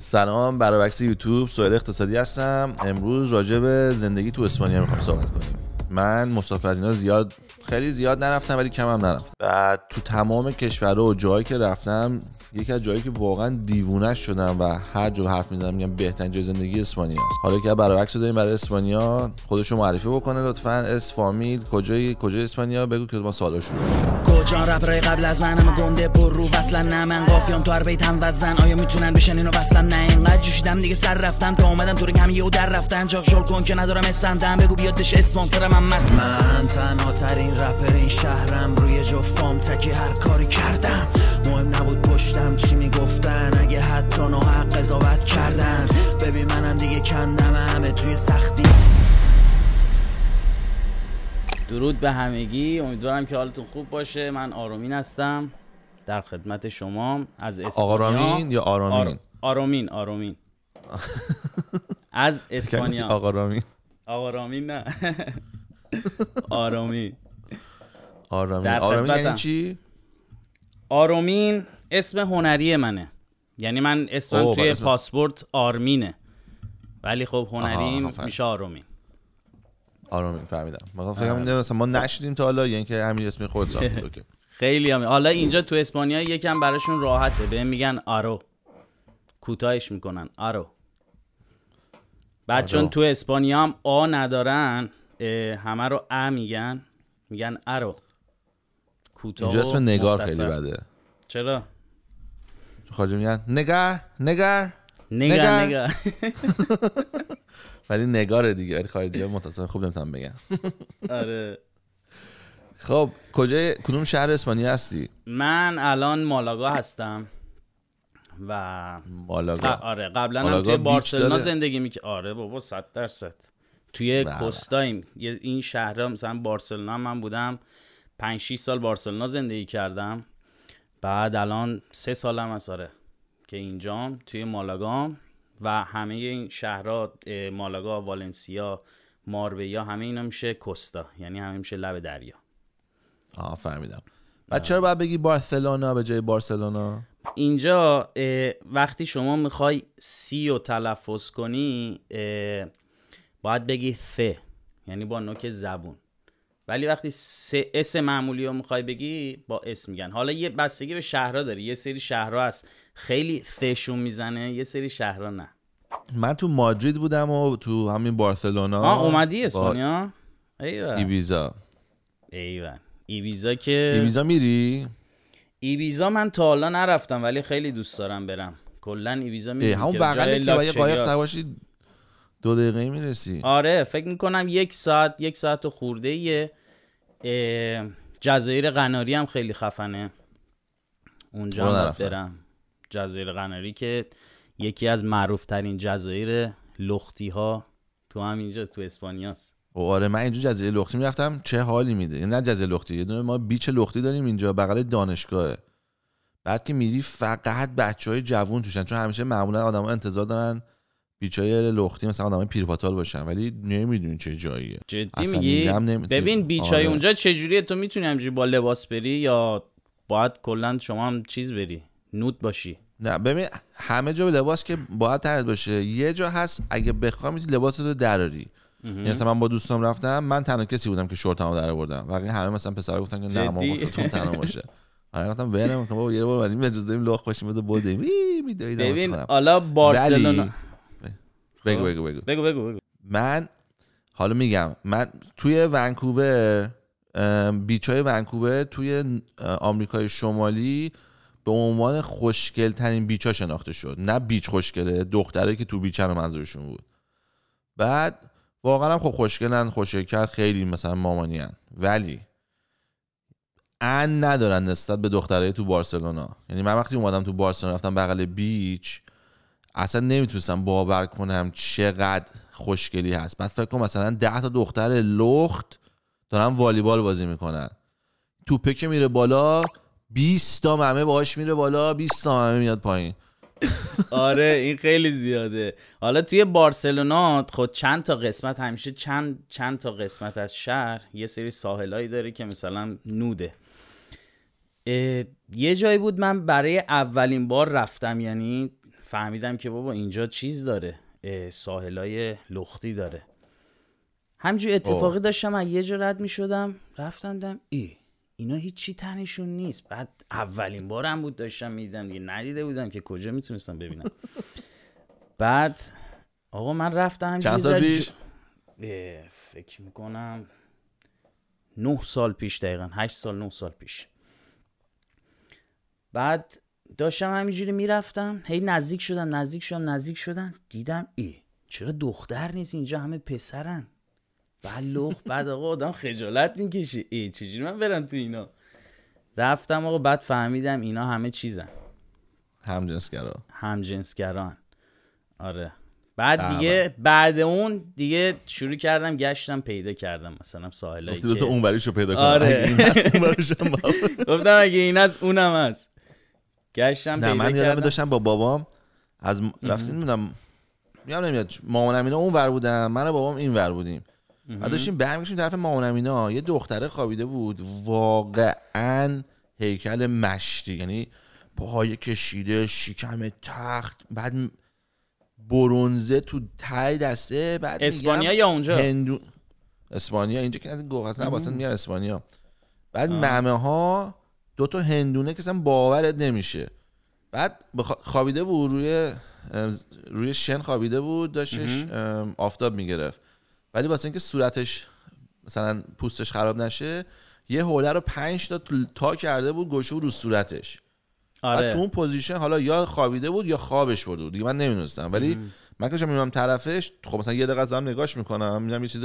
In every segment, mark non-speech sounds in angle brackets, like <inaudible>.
سلام برابکس یوتیوب سوال اقتصادی هستم امروز راجع به زندگی تو اسپانیا میخوام صحبت کنیم من مسافر اینا زیاد خیلی زیاد نرفتم ولی کم هم نرفتم و تو تمام کشور و جایی که رفتم یکی از جایی که واقعا دیوونه شدم و هر جا حرف میزنم میگم بهترین جای زندگی اسپانیا است حالا که برعکس داریم برای اسپانیا خودشو معرفی بکنه لطفا اس فامیل کجای کجای اسپانیا بگو که ما سالا شروع کجا رپر قبل از منم گنده پر رو اصلا نه من قافیام تو هر هم وزن آیا میتونن بشن اینو اصلا نه اینقدر جوشیدم دیگه سر رفتم تا اومدم دور کم یهو در رفتن جاک شل کن که ندارم اسندم بگو بیادش بشه اسپانسرم من من تنها ترین رپر این شهرم روی جفام تکی هر کاری کردم مهم نبود پشتم چی میگفتن اگه حتی حق قضاوت کردن ببین منم دیگه کندم همه توی سختی درود به همگی امیدوارم که حالتون خوب باشه من آرامین هستم در خدمت شما از اسپانیا آرامین یا آرامین آرامین آرامین <laughs> از اسپانیا آقا آرامین نه <laughs> آرامین آرامین آرامین یعنی چی آرومین اسم هنری منه یعنی من اسمم توی بله، پاسپورت آرمینه ولی خب هنری میشه آرومین آرومین فهمیدم مثلا فکر آره. مثلا ما نشدیم تا حالا یعنی که همین اسم خود <laughs> خیلی هم حالا اینجا تو اسپانیا یکم براشون راحته به میگن آرو کوتاهش میکنن آرو بعد چون تو اسپانیا هم آ ندارن همه رو ا میگن میگن آرو کوتاه اینجا اسم نگار خیلی بده چرا خارج میگن نگار، نگار، نگار. نگر <laughs> ولی نگاره دیگه ولی خارجی ها متاسفانه خوب نمیتونم بگم <laughs> آره خب کجای کدوم شهر اسپانیا هستی من الان مالاگا هستم و مالاگا آره قبلا هم توی بارسلونا زندگی می آره بابا 100 درصد توی بله. کوستایم این شهرها مثلا بارسلونا من بودم 5 6 سال بارسلونا زندگی کردم بعد الان سه سالم از آره که اینجام توی مالاگام و همه این شهرها مالاگا والنسیا ماربیا همه اینا میشه کوستا یعنی همه میشه لب دریا آه فهمیدم و آره. چرا باید بگی بارسلونا به جای بارسلونا اینجا وقتی شما میخوای سی و تلفظ کنی باید بگی ث یعنی با نوک زبون ولی وقتی سه اس معمولی رو میخوای بگی با اس میگن حالا یه بستگی به شهرها داره یه سری شهرها هست خیلی فشون میزنه یه سری شهرها نه من تو مادرید بودم و تو همین بارسلونا آه اومدی اسپانیا ایوا ایبیزا ایوان ایبیزا که ایبیزا میری ایبیزا من تا حالا نرفتم ولی خیلی دوست دارم برم کلا ایبیزا میری همون بغل که با قایق دو دقیقه میرسی آره فکر میکنم یک ساعت یک ساعت و خورده یه جزایر قناری هم خیلی خفنه اونجا برم جزایر قناری که یکی از معروف ترین جزایر لختی ها تو هم اینجا تو اسپانیاست او خب، آره من اینجا جزیره لختی میرفتم چه حالی میده یعنی نه جزیره لختی یه دونه ما بیچ لختی داریم اینجا بغل دانشگاهه بعد که میری فقط بچه های جوون توشن چون همیشه معمولا آدم انتظار دارن بیچای لختی مثلا آدمای پیرپاتال باشن ولی نمیدونی چه جاییه جدی میگی ببین بیچای آره. اونجا چه جوریه تو میتونی همجوری با لباس بری یا باید کلا شما هم چیز بری نوت باشی نه ببین همه جا لباس که باید تنت باشه یه جا هست اگه بخوام میتونی لباس رو دراری یعنی مثلا من با دوستم رفتم من تنها کسی بودم که شورتمو در آوردم بقیه همه مثلا پسرا گفتن که نه ما تو تنها باشه آره گفتم ولم کن بابا یه بار ولی اجازه بدیم لوخ باشیم بذار بدیم ببین حالا بارسلونا بگو خب؟ بگو بگو بگو بگو, بگو. من حالا میگم من توی ونکوور بیچ های ونکوور توی آمریکای شمالی به عنوان خوشگل ترین بیچ ها شناخته شد نه بیچ خوشگله دختره که تو بیچن منظورشون بود بعد واقعا هم خب خوشگلن خوشگل خیلی مثلا مامانیان ولی ان ندارن نسبت به دختره تو بارسلونا یعنی من وقتی اومدم تو بارسلونا رفتم بغل بیچ اصلا نمیتونستم باور کنم چقدر خوشگلی هست بعد فکر کنم مثلا 10 تا دختر لخت دارن والیبال بازی میکنن توپه که میره بالا 20 تا ممه باهاش میره بالا 20 تا ممه میاد پایین آره این خیلی زیاده حالا توی بارسلونا خود خب چند تا قسمت همیشه چند چند تا قسمت از شهر یه سری ساحلایی داره که مثلا نوده یه جایی بود من برای اولین بار رفتم یعنی فهمیدم که بابا اینجا چیز داره ساحلای لختی داره همجور اتفاقی داشتم از یه جا رد می شدم رفتم دم ای اینا هیچی تنشون نیست بعد اولین بارم بود داشتم دیدم دیگه ندیده بودم که کجا میتونستم ببینم بعد آقا من رفتم چند سال پیش فکر میکنم نه سال پیش دقیقا هشت سال نه سال پیش بعد داشتم همینجوری میرفتم هی نزدیک شدم نزدیک شدم نزدیک شدم دیدم ای چرا دختر نیست اینجا همه پسرن بلخ بعد آقا آدم خجالت میکشه ای چجوری من برم تو اینا رفتم آقا بعد فهمیدم اینا همه چیزن همجنسگرا همجنسگران آره بعد دیگه بعد اون دیگه شروع کردم گشتم پیدا کردم مثلا ساحلایی که اون پیدا کنم آره. اگه این از <laughs> اونم هست گشتم نه من یادم داشتم با بابام از رفتیم میدم یادم نمیاد مامانم اینا اون ور بودم من و بابام این ور بودیم و داشتیم برمیگشتیم طرف مامانم اینا یه دختره خوابیده بود واقعا هیکل مشتی یعنی پاهای کشیده شکم تخت بعد برونزه تو تای دسته بعد اسپانیا یا اونجا هندو... اسپانیا اینجا که گوغت نباسن میگم اسپانیا بعد ممه ها دو تا هندونه که اصلا باورت نمیشه بعد خوابیده بود روی روی شن خوابیده بود داشتش آفتاب میگرفت ولی واسه اینکه صورتش مثلا پوستش خراب نشه یه هوله رو پنج تا تا کرده بود گوشه رو صورتش آره. تو اون پوزیشن حالا یا خوابیده بود یا خوابش برده بود دیگه من نمیدونستم ولی من که میمونم طرفش خب مثلا یه دقیقه دارم نگاش میکنم میدونم یه چیز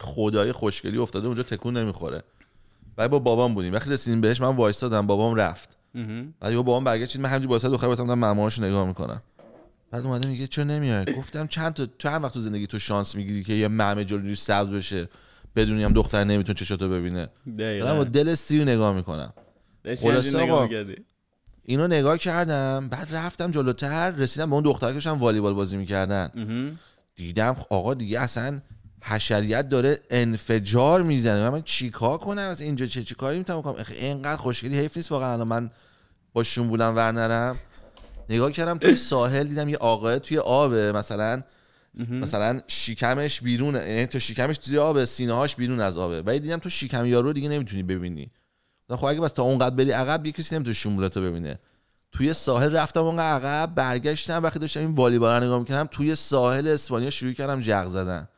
خدای خوشگلی افتاده اونجا تکون نمیخوره بعد با بابام بودیم وقتی رسیدیم بهش من وایستادم بابام رفت بعد با بابام برگشت من همینجوری وایساد دختر گفتم نگاه میکنم بعد اومده میگه چرا نمیای گفتم چند تا تو هم وقت تو زندگی تو شانس میگیری که یه معمه جلوی سبز بشه بدونی هم دختر نمیتونه چشاتو ببینه من با دل سیو نگاه میکنم خلاص آقا اینو نگاه کردم بعد رفتم جلوتر رسیدم به اون دختر که والیبال بازی میکردن دیدم آقا دیگه اصلا حشریت داره انفجار میزنه من چیکار کنم از اینجا چه چیکاری میتونم کنم اینقدر خوشگلی حیف نیست واقعا الان من با شنبولم ور نگاه کردم توی ساحل دیدم یه آقای توی آبه مثلا مثلا شکمش بیرونه یعنی تو شکمش زیر آب سینه هاش بیرون از آبه ولی دیدم تو شکم یارو دیگه نمیتونی ببینی خب اگه بس تا اونقدر بری عقب یه کسی نمیتونه شمولتو ببینه توی ساحل رفتم اونقدر عقب برگشتم وقتی داشتم این والیبال نگاه میکردم توی ساحل اسپانیا شروع کردم جغ زدن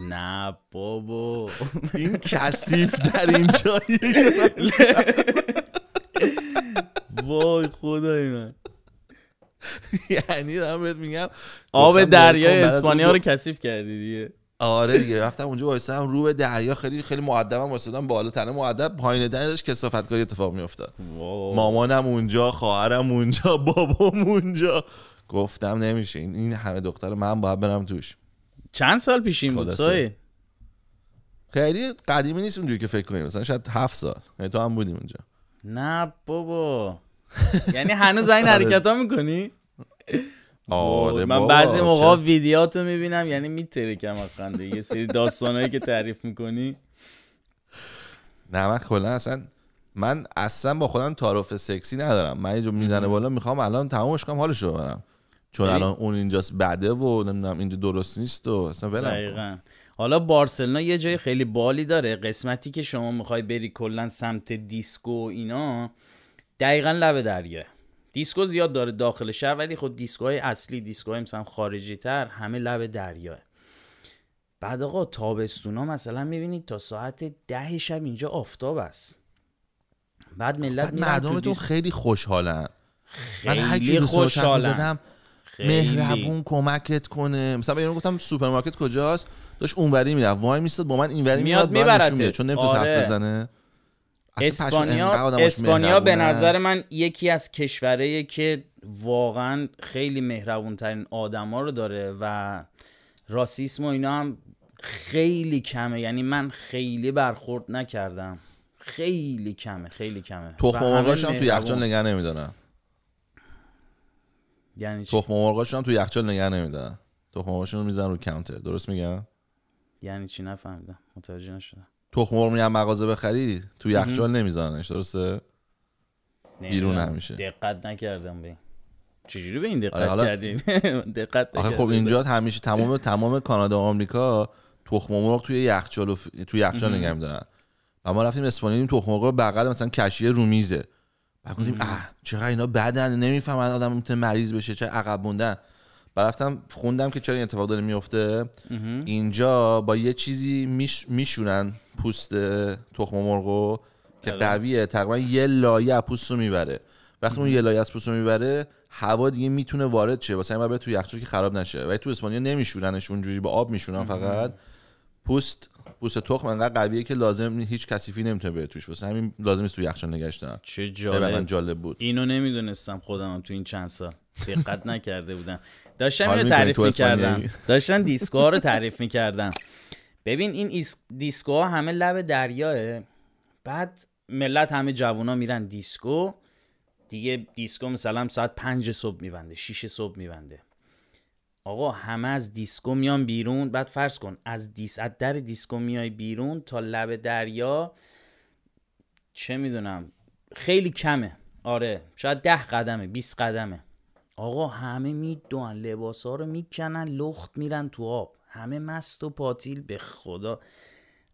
نه بابا این کثیف در این جایی وای خدای من یعنی دارم بهت میگم آب دریای خب، اسپانیا رو کثیف کردی دیگه آره دیگه رفتم اونجا وایسادم رو به دریا خیلی خیلی مؤدبم وایسادم بالا تنه مؤدب پایین دنه داشت کثافتکاری اتفاق میافتاد مامانم اونجا خواهرم اونجا بابام اونجا گفتم نمیشه این همه دختر من باید برم توش چند سال پیش این بود سایی؟ خیلی قدیمی نیست اونجوری که فکر کنیم مثلا شاید هفت سال یعنی تو هم بودیم اونجا نه بابا یعنی هنوز این <laughs> آره. حرکت ها میکنی آره من بعضی موقع ویدیاتو میبینم یعنی میترکم از خنده یه سری داستانهایی که تعریف میکنی نه من کلا اصلا من اصلا با خودم تعارف سکسی ندارم من یه میزنه بالا میخوام الان تمامش کنم حالش چون یعنی الان اون اینجاست بده و نمیدونم اینجا درست نیست و اصلا ولم حالا بارسلونا یه جای خیلی بالی داره قسمتی که شما میخوای بری کلا سمت دیسکو و اینا دقیقا لب دریا دیسکو زیاد داره داخل شهر ولی خب دیسکوهای اصلی دیسکوهای مثلا خارجی تر همه لب دریاه بعد آقا تابستونا مثلا میبینید تا ساعت ده شب اینجا آفتاب است بعد ملت مردمتون خیلی خوشحالن خیلی خوشحالن مهربون کمکت کنه مثلا به گفتم سوپرمارکت کجاست داشت اونوری میره وای میستاد با من اینوری میاد چون نمیتونه آره. بزنه اسپانیا اسپانیا به نظر من یکی از کشورهایی که واقعا خیلی مهربون ترین آدما رو داره و راسیسم و اینا هم خیلی کمه یعنی من خیلی برخورد نکردم خیلی کمه خیلی کمه تخم مرغاش هم تو یخچال نگه نمیدونم یعنی تخم مرغاشون هم تو یخچال نگه نمیدارن تخم مرغاشون رو میزنن رو کانتر درست میگم یعنی چی نفهمیدم متوجه نشدم تخم مرغ میام مغازه بخری تو یخچال نمیذارنش درسته بیرون همیشه دقت نکردم به چجوری به این دقت آره، <laughs> دقت آخه خب اینجا همیشه تمام تمام کانادا و آمریکا تخم مرغ توی یخچال و تو یخچال نگه میدارن و ما رفتیم اسپانیا این تخم مرغ بغل مثلا کشیه رومیزه بعد گفتیم اه چقدر اینا بدن نمیفهمن آدم میتونه مریض بشه چه عقب موندن خوندم که چرا این اتفاق داره میفته اینجا با یه چیزی میش... میشونن پوست تخم مرغو که بله. قویه تقریبا یه لایه پوست رو میبره وقتی اون یه لایه از پوست رو میبره هوا دیگه میتونه وارد شه واسه این باید تو یخچال که خراب نشه ولی تو اسپانیا نمیشورنش اونجوری با آب میشونن فقط پوست پوست تخم انقدر قویه که لازم هیچ کثیفی نمیتونه بره توش واسه همین لازم نیست تو یخچال نگاش چه جالب جالب بود اینو نمیدونستم خودم تو این چند سال دقت نکرده بودم داشتم اینو تعریف میکردم یعنی؟ داشتم دیسکو رو تعریف میکردم ببین این دیسکو همه لب دریاه بعد ملت همه جوونا میرن دیسکو دیگه دیسکو مثلا ساعت پنج صبح میبنده شیش صبح میبنده آقا همه از دیسکو میان بیرون بعد فرض کن از دیس از در دیسکو میای بیرون تا لب دریا چه میدونم خیلی کمه آره شاید ده قدمه 20 قدمه آقا همه میدون لباس ها رو میکنن لخت میرن تو آب همه مست و پاتیل به خدا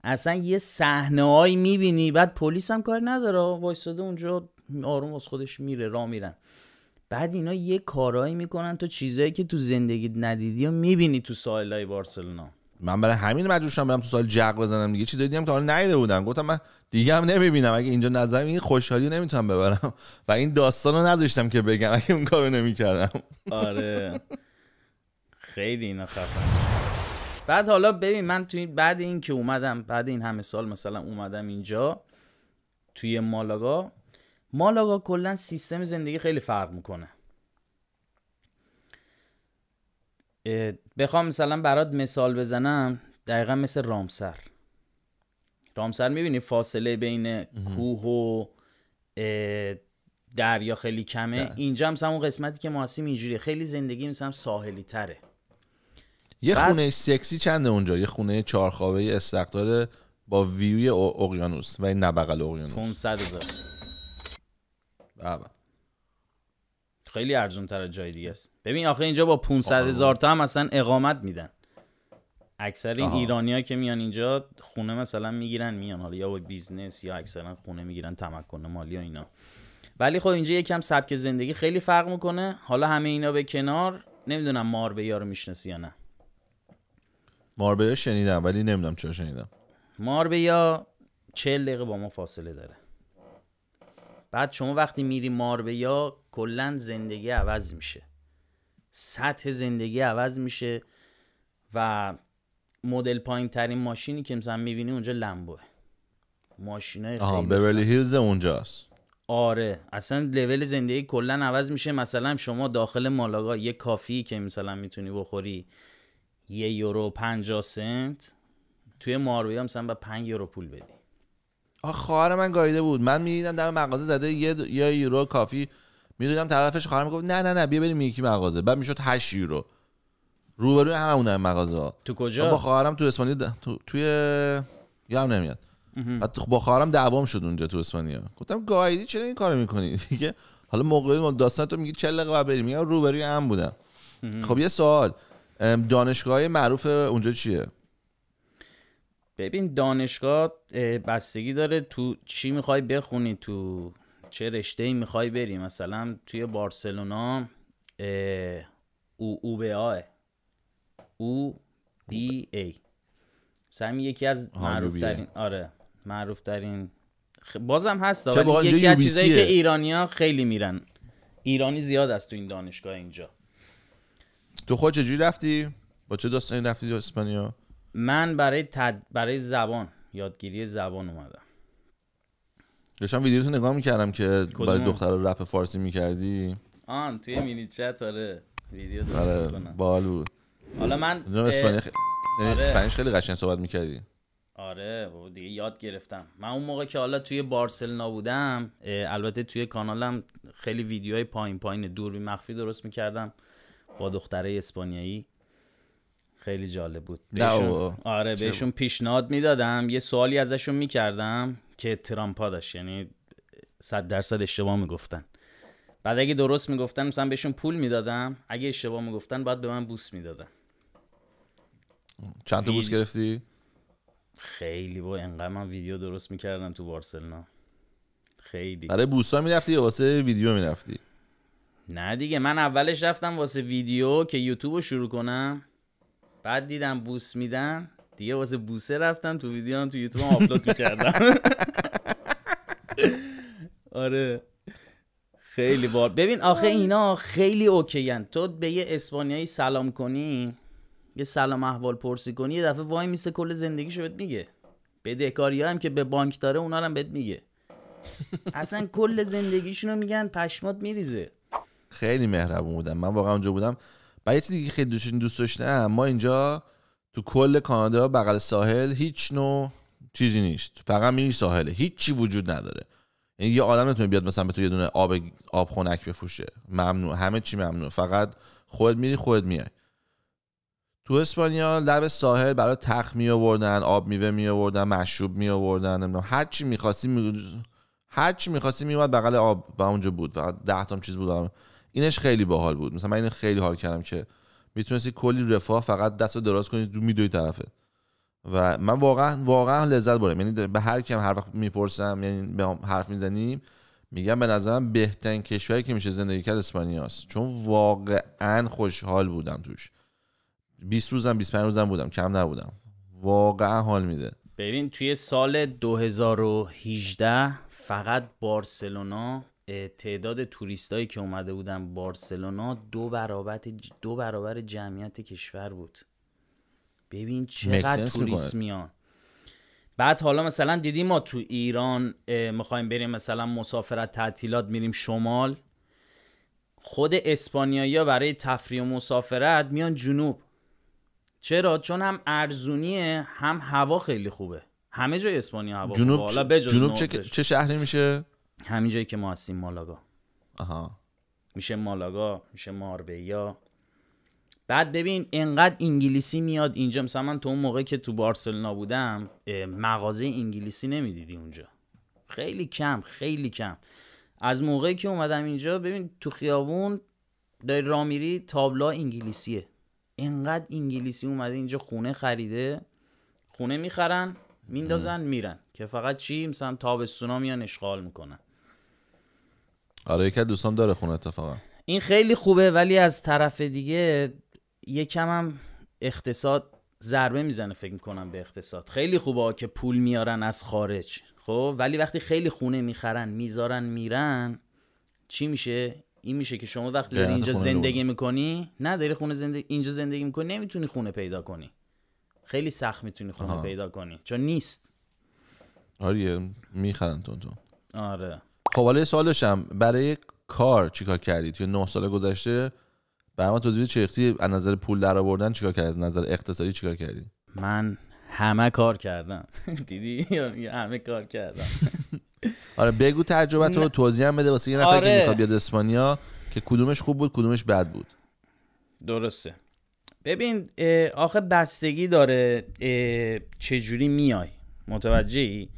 اصلا یه صحنه هایی میبینی بعد پلیس هم کار نداره وایستاده اونجا آروم از خودش میره را میرن بعد اینا یه کارایی میکنن تو چیزایی که تو زندگیت ندیدی و میبینی تو های بارسلونا من برای همین مجبور شدم برم تو سال جق بزنم دیگه چیزایی دیدم که حالا ندیده بودم گفتم من دیگه هم نمیبینم اگه اینجا نظرم این خوشحالی نمیتونم ببرم و این داستان رو نداشتم که بگم اگه اون کارو نمیکردم آره خیلی اینا خفن بعد حالا ببین من توی بعد این اومدم بعد این همه سال مثلا اومدم اینجا توی مالاگا مالاگا کلا سیستم زندگی خیلی فرق میکنه بخوام مثلا برات مثال بزنم دقیقا مثل رامسر رامسر میبینی فاصله بین کوه و دریا خیلی کمه ده. اینجا هم اون قسمتی که هستیم اینجوری خیلی زندگی مثلا ساحلی تره یه خونه سکسی چنده اونجا یه خونه چهارخوابه استقدار با ویوی اقیانوس و این اقیانوس 500 هزار بابا بله. خیلی ارزون تر جای دیگه است ببین آخه اینجا با 500 آره. هزار تا هم اصلا اقامت میدن اکثر این ها که میان اینجا خونه مثلا میگیرن میان حالا یا با بیزنس یا اکثرا خونه میگیرن تمکن مالی و اینا ولی خب اینجا یکم سبک زندگی خیلی فرق میکنه حالا همه اینا به کنار نمیدونم ماربیا رو میشناسی یا نه ماربیا شنیدم ولی نمیدونم چرا شنیدم ماربیا 40 دقیقه با ما فاصله داره بعد شما وقتی میری ماربیا کلا زندگی عوض میشه سطح زندگی عوض میشه و مدل پایین ترین ماشینی که مثلا میبینی اونجا لمبوه های خیلی هیلز اونجاست آره اصلا لول زندگی کلا عوض میشه مثلا شما داخل مالاگا یه کافی که مثلا میتونی بخوری یه یورو پنجا سنت توی ها مثلا با 5 یورو پول بدی خواهر من گایده بود من میدیدم دم مغازه زده یه یرو یا یورو کافی میدونم طرفش خواهر میگفت نه نه نه بیا بریم یکی مغازه بعد میشد 8 یورو روبروی همون مغازه تو کجا خب، با خواهرم تو اسپانیا د... تو... توی یام نمیاد بعد خب، با خواهرم دعوام شد اونجا تو اسپانیا گفتم گایدی چرا این کارو میکنی <laughs> دیگه حالا موقع داستان تو میگی لقه بعد بریم میگم روبروی هم بودم خب یه سوال دانشگاه معروف اونجا چیه ببین دانشگاه بستگی داره تو چی میخوای بخونی تو چه رشته ای میخوای بری مثلا توی بارسلونا او او آه. او بی ای سمی یکی از معروف ترین آره معروف ترین بازم هست یکی از چیزایی که ها خیلی میرن ایرانی زیاد است تو این دانشگاه اینجا تو خود چجوری رفتی با چه داستانی رفتی تو اسپانیا من برای تد... برای زبان یادگیری زبان اومدم داشتم تو نگاه میکردم که برای دختر رپ فارسی میکردی آن توی مینی چت آره ویدیو درست آره، بالو حالا من یعنی آره. اسپانیش خ... آره. خیلی قشنگ صحبت میکردی آره بابا دیگه یاد گرفتم من اون موقع که حالا توی بارسلونا بودم البته توی کانالم خیلی ویدیوهای پایین پایین دوربین مخفی درست میکردم با دختره اسپانیایی خیلی جالب بود بهشون... آره بهشون پیشنهاد میدادم یه سوالی ازشون میکردم که ترامپا داشت یعنی صد درصد اشتباه میگفتن بعد اگه درست میگفتن مثلا بهشون پول میدادم اگه اشتباه میگفتن باید به من بوس میدادن چند تا بوس گرفتی؟ خیلی با انقدر من ویدیو درست میکردم تو بارسلونا خیلی برای بوسا میرفتی یا واسه ویدیو میرفتی؟ نه دیگه من اولش رفتم واسه ویدیو که یوتیوب رو شروع کنم بعد دیدم بوس میدن دیگه واسه بوسه رفتم تو ویدیو هم تو یوتیوب هم آپلود میکردم <laughs> آره خیلی بار ببین آخه آره. اینا خیلی اوکی هن. تو به یه اسپانیایی سلام کنی یه سلام احوال پرسی کنی یه دفعه وای میسه کل زندگیشو بهت میگه دهکاری هم که به بانک داره اونا هم بهت میگه <laughs> اصلا کل زندگیشونو میگن پشمات میریزه خیلی مهربون بودم من واقعا اونجا بودم و یه چیزی که خیلی دوست دوست داشتم ما اینجا تو کل کانادا بغل ساحل هیچ نوع چیزی نیست فقط میری ساحله هیچی وجود نداره یعنی یه آدم نتونه بیاد مثلا به تو یه دونه آب آب خنک بفروشه ممنوع همه چی ممنوع فقط خود میری خود میای تو اسپانیا لب ساحل برای تخ می آوردن آب میوه می آوردن مشروب می آوردن هر چی میخواستی می... هر چی میخواستی میومد بغل آب و اونجا بود فقط ده تا چیز بود اینش خیلی باحال بود مثلا من اینو خیلی حال کردم که میتونستی کلی رفاه فقط دست رو دراز کنی دو میدوی طرفه و من واقعا واقعا لذت برم یعنی به هر کیم هر وقت میپرسم یعنی به حرف میزنیم میگم به نظرم بهترین کشوری که میشه زندگی کرد اسپانیاست چون واقعا خوشحال بودم توش 20 روزم 25 روزم بودم کم نبودم واقعا حال میده ببین توی سال 2018 فقط بارسلونا تعداد توریستایی که اومده بودن بارسلونا دو برابر دو برابر جمعیت کشور بود ببین چقدر توریست میان بعد حالا مثلا دیدیم ما تو ایران میخوایم بریم مثلا مسافرت تعطیلات میریم شمال خود اسپانیایی ها برای تفریح و مسافرت میان جنوب چرا چون هم ارزونیه هم هوا خیلی خوبه همه جای اسپانیا هوا جنوب جنوب چه, چه شهری میشه همین جایی که ما هستیم مالاگا آها میشه مالاگا میشه ماربیا بعد ببین انقدر انگلیسی میاد اینجا مثلا من تو اون موقع که تو بارسلونا بودم مغازه انگلیسی نمیدیدی اونجا خیلی کم خیلی کم از موقعی که اومدم اینجا ببین تو خیابون داری رامیری تابلا انگلیسیه انقدر انگلیسی اومده اینجا خونه خریده خونه میخرن میندازن میرن که فقط چی مثلا تابستونا میان اشغال میکنن آره یک دوستان داره خونه اتفاقا این خیلی خوبه ولی از طرف دیگه یکم هم اقتصاد ضربه میزنه فکر میکنم به اقتصاد خیلی خوبه که پول میارن از خارج خب ولی وقتی خیلی خونه میخرن میذارن میرن چی میشه این میشه که شما وقتی داری اینجا زندگی میکنی نه داری خونه زندگی اینجا زندگی میکنی نمیتونی خونه پیدا کنی خیلی سخت میتونی خونه پیدا کنی چون نیست آره میخرن تون آره خب حالا یه سوال داشتم برای کار چیکار کردی توی 9 سال گذشته ما توضیح چرختی از نظر پول درآوردن چیکار کردی از نظر اقتصادی چیکار کردی من همه کار کردم <laughs> دیدی یا همه کار کردم <laughs> آره بگو تجربه تو توضیح بده واسه یه نفر که آره. میخواد بیاد اسپانیا که کدومش خوب بود کدومش بد بود درسته ببین آخه بستگی داره چجوری میای متوجهی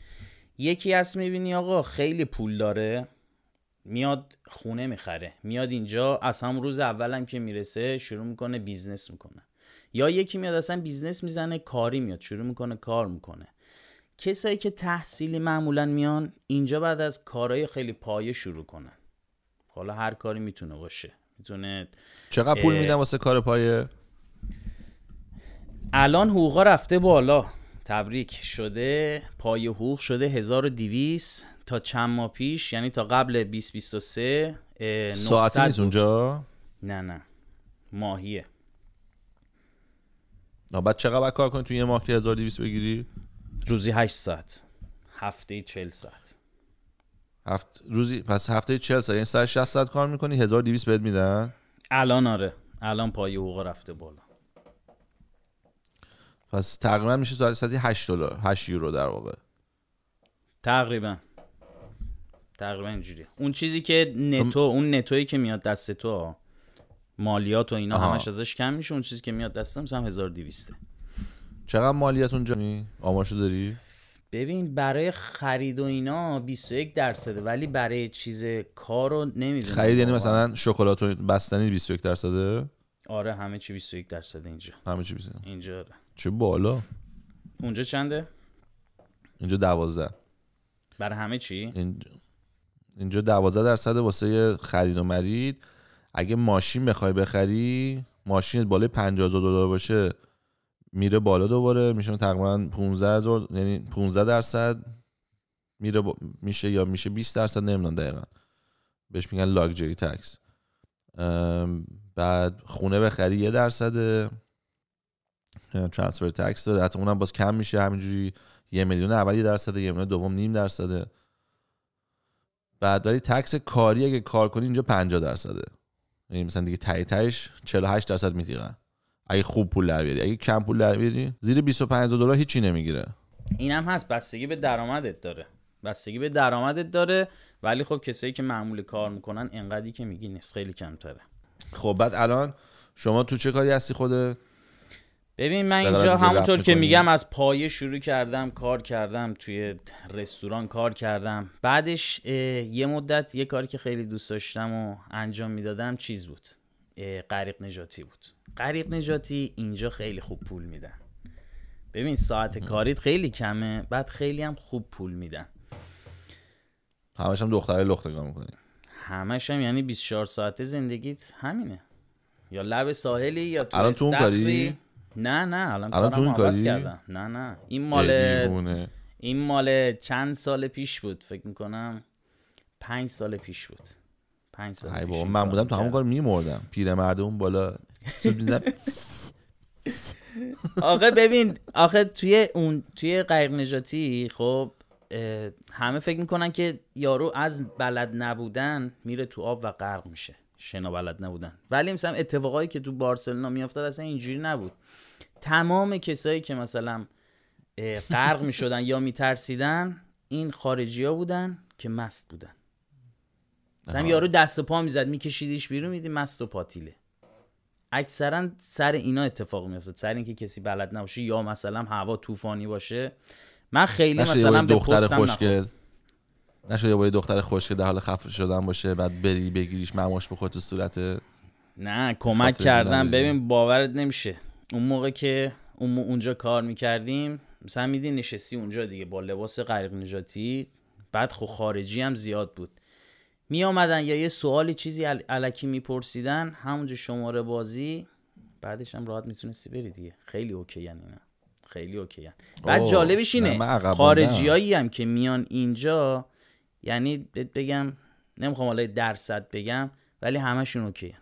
یکی هست میبینی آقا خیلی پول داره میاد خونه میخره میاد اینجا از همون روز اولم که میرسه شروع میکنه بیزنس میکنه یا یکی میاد اصلا بیزنس میزنه کاری میاد شروع میکنه کار میکنه کسایی که تحصیلی معمولا میان اینجا بعد از کارهای خیلی پایه شروع کنن حالا هر کاری میتونه باشه میتونه چقدر پول میدن واسه کار پایه الان حقوقا رفته بالا تبریک شده پای حقوق شده 1200 تا چند ماه پیش یعنی تا قبل 2023 ساعتی نیست اونجا نه نه ماهیه نه بعد چقدر کار کنی تو یه ماه که 1200 بگیری روزی 8 ساعت هفته 40 ساعت هفت روزی پس هفته 40 ساعت یعنی 160 ساعت کار میکنی 1200 بهت میدن الان آره الان پای حقوق رفته بالا پس تقریبا میشه ساعتی 8 دلار 8 یورو در واقع تقریبا تقریبا اینجوری اون چیزی که نتو اون نتویی که میاد دست تو مالیات و اینا آها. همش ازش کم میشه اون چیزی که میاد دستم مثلا 1200 چقدر مالیات اونجا آماشو داری ببین برای خرید و اینا 21 درصده ولی برای چیز کارو رو نمیدونم خرید یعنی مثلا شکلات و بستنی 21 درصده آره همه چی 21 درصد اینجا همه چی 21 اینجا آره. چه بالا اونجا چنده اینجا دوازده بر همه چی اینجا اینجا دوازده درصد واسه خرید و مرید اگه ماشین بخوای بخری ماشینت بالای 50000 دلار باشه میره بالا دوباره میشه تقریبا 15 یعنی 15 درصد میره با... میشه یا میشه 20 درصد نمیدونم دقیقا بهش میگن لاکجری تکس بعد خونه بخری یه درصده ترانسفر تکس داره حتی اونم باز کم میشه همینجوری یه میلیون اول یه درصد یه میلیون دوم نیم درصده بعد داری تکس کاری اگه کار کنی اینجا 50 درصده یعنی مثلا دیگه تای تایش 48 درصد میتیقه اگه خوب پول در بیاری اگه کم پول در بیاری زیر 25 دلار هیچی نمیگیره اینم هست بستگی به درآمدت داره بستگی به درآمدت داره ولی خب کسایی که معمول کار میکنن انقدری که میگی نیست خیلی کمتره خب بعد الان شما تو چه کاری هستی خودت ببین من اینجا همونطور که میگم از پایه شروع کردم کار کردم توی رستوران کار کردم بعدش یه مدت یه کاری که خیلی دوست داشتم و انجام میدادم چیز بود قریق نجاتی بود قریق نجاتی اینجا خیلی خوب پول میدن ببین ساعت کاریت خیلی کمه بعد خیلی هم خوب پول میدن همش هم دختره لختگاه میکنی همش هم یعنی 24 ساعته زندگیت همینه یا لب ساحلی یا تو الان نه نه الان الان تو این کاری نه نه این مال این مال چند سال پیش بود فکر میکنم پنج سال پیش بود پنج سال پیش بود. من بودم تو همون کار میمردم پیره مردم بالا آقا ببین آقا توی اون توی غیر نجاتی خب همه فکر میکنن که یارو از بلد نبودن میره تو آب و غرق میشه شنا بلد نبودن ولی مثلا اتفاقایی که تو بارسلونا میافتاد اصلا اینجوری نبود تمام کسایی که مثلا غرق می شدن یا می ترسیدن این خارجی ها بودن که مست بودن مثلا یارو دست و پا میزد میکشیدیش بیرون میدی مست و پاتیله اکثرا سر اینا اتفاق افتاد سر اینکه کسی بلد نباشه یا مثلا هوا طوفانی باشه من خیلی مثلا به دختر خوشگل نشد باید دختر خوشگل در حال خفه شدن باشه بعد بری بگیریش مماش بخواد تو صورت نه کمک کردن ببین باورت نمیشه اون موقع که اون اونجا کار میکردیم مثلا میدین نشستی اونجا دیگه با لباس غریق نجاتی بعد خو خب خارجی هم زیاد بود می آمدن یا یه سوالی چیزی علکی میپرسیدن همونجا شماره بازی بعدش هم راحت میتونستی بری دیگه خیلی اوکی یعنی نه خیلی اوکی هن. یعنی. بعد جالبش اینه خارجیایی هم که میان اینجا یعنی بگم نمیخوام حالا درصد بگم ولی همشون اوکی